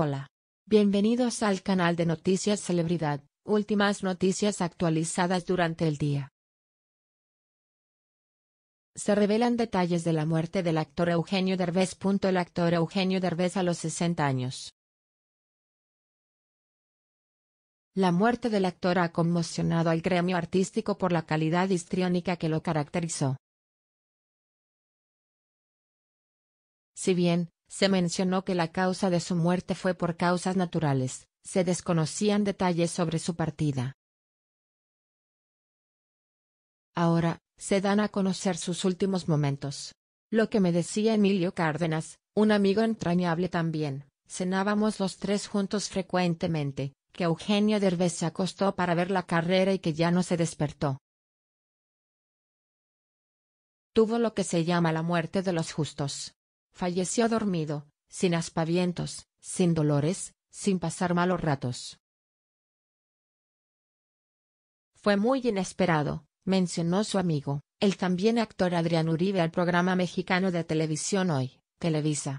Hola. Bienvenidos al canal de Noticias Celebridad, últimas noticias actualizadas durante el día. Se revelan detalles de la muerte del actor Eugenio Derbez. El actor Eugenio Derbez a los 60 años. La muerte del actor ha conmocionado al gremio artístico por la calidad histriónica que lo caracterizó. Si bien, se mencionó que la causa de su muerte fue por causas naturales, se desconocían detalles sobre su partida. Ahora, se dan a conocer sus últimos momentos. Lo que me decía Emilio Cárdenas, un amigo entrañable también, cenábamos los tres juntos frecuentemente, que Eugenio Derbez se acostó para ver la carrera y que ya no se despertó. Tuvo lo que se llama la muerte de los justos. Falleció dormido, sin aspavientos, sin dolores, sin pasar malos ratos. Fue muy inesperado, mencionó su amigo, el también actor Adrián Uribe al programa mexicano de televisión Hoy, Televisa.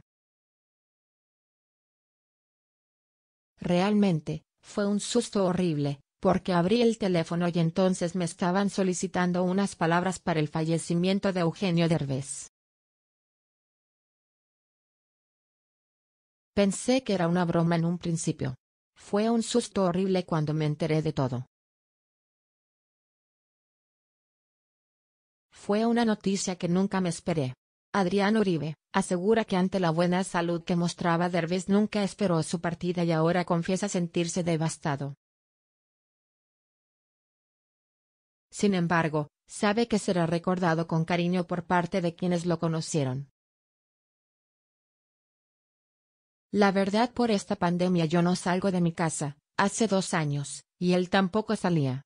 Realmente, fue un susto horrible, porque abrí el teléfono y entonces me estaban solicitando unas palabras para el fallecimiento de Eugenio Derbez. Pensé que era una broma en un principio. Fue un susto horrible cuando me enteré de todo. Fue una noticia que nunca me esperé. Adrián Uribe, asegura que ante la buena salud que mostraba Derbez nunca esperó su partida y ahora confiesa sentirse devastado. Sin embargo, sabe que será recordado con cariño por parte de quienes lo conocieron. La verdad por esta pandemia yo no salgo de mi casa, hace dos años, y él tampoco salía.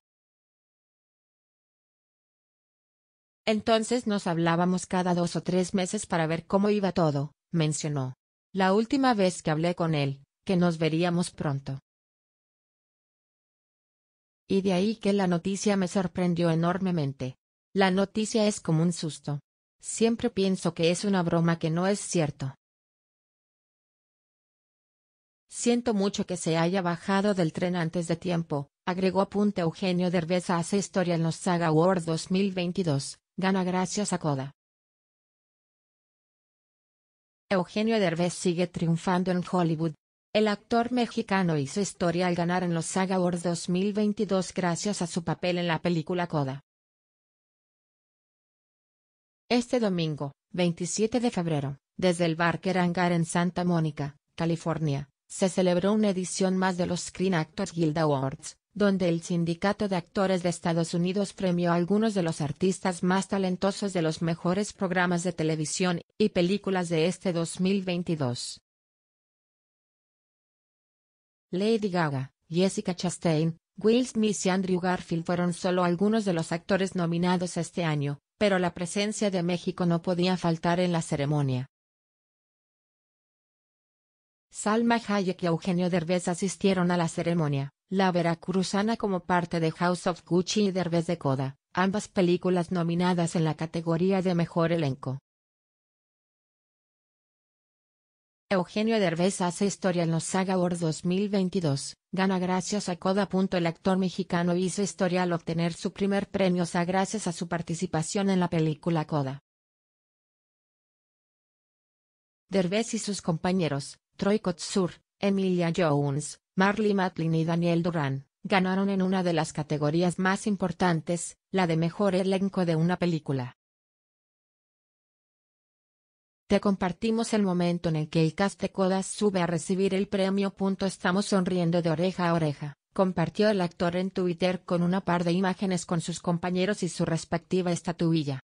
Entonces nos hablábamos cada dos o tres meses para ver cómo iba todo, mencionó. La última vez que hablé con él, que nos veríamos pronto. Y de ahí que la noticia me sorprendió enormemente. La noticia es como un susto. Siempre pienso que es una broma que no es cierto. Siento mucho que se haya bajado del tren antes de tiempo, agregó. Eugenio Derbez hace historia en los Saga World 2022, gana gracias a Coda. Eugenio Derbez sigue triunfando en Hollywood. El actor mexicano hizo historia al ganar en los Saga World 2022 gracias a su papel en la película Coda. Este domingo, 27 de febrero, desde el Barker Hangar en Santa Mónica, California, se celebró una edición más de los Screen Actors Guild Awards, donde el Sindicato de Actores de Estados Unidos premió a algunos de los artistas más talentosos de los mejores programas de televisión y películas de este 2022. Lady Gaga, Jessica Chastain, Will Smith y Andrew Garfield fueron solo algunos de los actores nominados este año, pero la presencia de México no podía faltar en la ceremonia. Salma Hayek y Eugenio Derbez asistieron a la ceremonia, la veracruzana como parte de House of Gucci y Derbez de Coda, ambas películas nominadas en la categoría de Mejor Elenco. Eugenio Derbez hace historia en los Saga World 2022, gana gracias a Coda. El actor mexicano hizo historia al obtener su primer premio sa gracias a su participación en la película Coda. Derbez y sus compañeros, Troy Kotsur, Emilia Jones, Marley Matlin y Daniel Duran, ganaron en una de las categorías más importantes, la de mejor elenco de una película. Te compartimos el momento en el que el cast de Codas sube a recibir el premio. Estamos sonriendo de oreja a oreja, compartió el actor en Twitter con una par de imágenes con sus compañeros y su respectiva estatuilla.